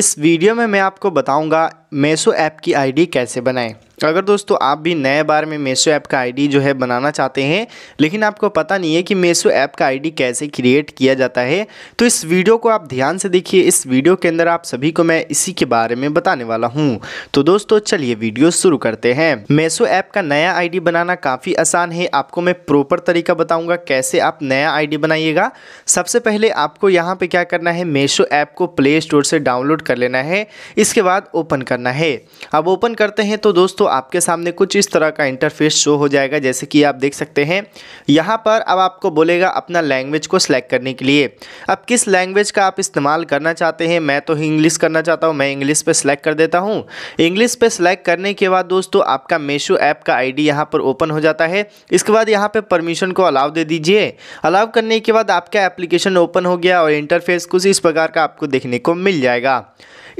इस वीडियो में मैं आपको बताऊंगा मेसो ऐप की आईडी कैसे बनाएं अगर दोस्तों आप भी नए बार में मेसो ऐप का आईडी जो है बनाना चाहते हैं लेकिन आपको पता नहीं है कि मेसो ऐप का आईडी कैसे क्रिएट किया जाता है तो इस वीडियो को आप ध्यान से देखिए इस वीडियो के अंदर आप सभी को मैं इसी के बारे में बताने वाला हूँ तो दोस्तों चलिए वीडियो शुरू करते हैं मेसो ऐप का नया आई बनाना काफ़ी आसान है आपको मैं प्रॉपर तरीका बताऊँगा कैसे आप नया आई बनाइएगा सबसे पहले आपको यहाँ पर क्या करना है मेसो ऐप को प्ले स्टोर से डाउनलोड कर लेना है इसके बाद ओपन करना है अब ओपन करते हैं तो दोस्तों आपके सामने कुछ इस तरह का इंटरफेस शो हो जाएगा जैसे कि आप देख सकते हैं यहाँ पर अब आपको बोलेगा अपना लैंग्वेज को सिलेक्ट करने के लिए अब किस लैंग्वेज का आप इस्तेमाल करना चाहते हैं मैं तो इंग्लिश करना चाहता हूँ मैं इंग्लिश पर सिलेक्ट कर देता हूँ इंग्लिश पर सिलेक्ट करने के बाद दोस्तों आपका मेशो ऐप का आई डी यहाँ पर ओपन हो जाता है इसके बाद यहाँ पर परमिशन को अलाउ दे दीजिए अलाउ करने के बाद आपका एप्लीकेशन ओपन हो गया और इंटरफेस कुछ इस प्रकार का आपको देखने को मिल जाएगा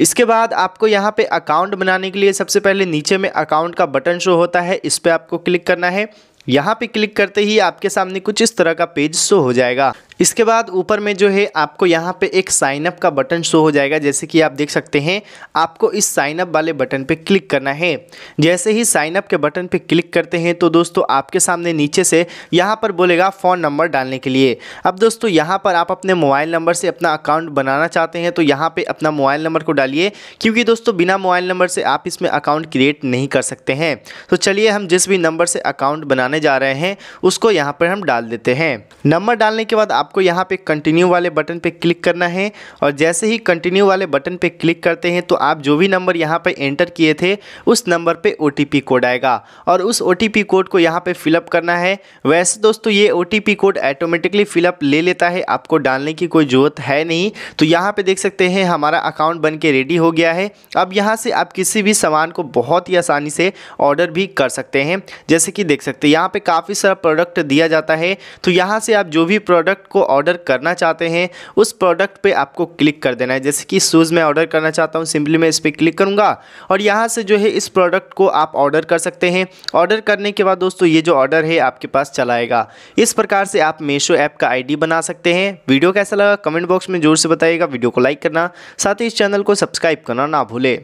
इसके बाद आपको यहाँ पे अकाउंट बनाने के लिए सबसे पहले नीचे में अकाउंट का बटन शो होता है इस पर आपको क्लिक करना है यहाँ पे क्लिक करते ही आपके सामने कुछ इस तरह का पेज शो हो जाएगा इसके बाद ऊपर में जो है आपको यहाँ पे एक साइनअप का बटन शो हो जाएगा जैसे कि आप देख सकते हैं आपको इस साइनअप वाले बटन पर क्लिक करना है जैसे ही साइनअप के बटन पर क्लिक करते हैं तो दोस्तों आपके सामने नीचे से यहाँ पर बोलेगा फ़ोन नंबर डालने के लिए अब दोस्तों यहाँ पर आप अपने मोबाइल नंबर से अपना अकाउंट बनाना चाहते हैं तो यहाँ पर अपना मोबाइल नंबर को डालिए क्योंकि दोस्तों बिना मोबाइल नंबर से आप इसमें अकाउंट क्रिएट नहीं कर सकते हैं तो चलिए हम जिस भी नंबर से अकाउंट बनाने जा रहे हैं उसको यहाँ पर हम डाल देते हैं नंबर डालने के बाद आप आपको यहाँ पे कंटिन्यू वाले बटन पे क्लिक करना है और जैसे ही कंटिन्यू वाले बटन पे क्लिक करते हैं तो आप जो भी नंबर यहाँ पे एंटर किए थे उस नंबर पे ओ कोड आएगा और उस ओ कोड को यहाँ पे फिलअप करना है वैसे दोस्तों ये ओ कोड ऐटोमेटिकली फिलअप ले लेता है आपको डालने की कोई ज़रूरत है नहीं तो यहाँ पर देख सकते हैं हमारा अकाउंट बन के रेडी हो गया है अब यहाँ से आप किसी भी सामान को बहुत ही आसानी से ऑर्डर भी कर सकते हैं जैसे कि देख सकते हैं यहाँ पर काफ़ी सारा प्रोडक्ट दिया जाता है तो यहाँ से आप जो भी प्रोडक्ट को को ऑर्डर करना चाहते हैं उस प्रोडक्ट पे आपको क्लिक कर देना है जैसे कि शूज़ मैं ऑर्डर करना चाहता हूँ सिंपली मैं इस पर क्लिक करूँगा और यहाँ से जो है इस प्रोडक्ट को आप ऑर्डर कर सकते हैं ऑर्डर करने के बाद दोस्तों ये जो ऑर्डर है आपके पास चलाएगा इस प्रकार से आप मीशो ऐप का आई बना सकते हैं वीडियो कैसा लगा कमेंट बॉक्स में जोर से बताइएगा वीडियो को लाइक करना साथ ही इस चैनल को सब्सक्राइब करना ना भूले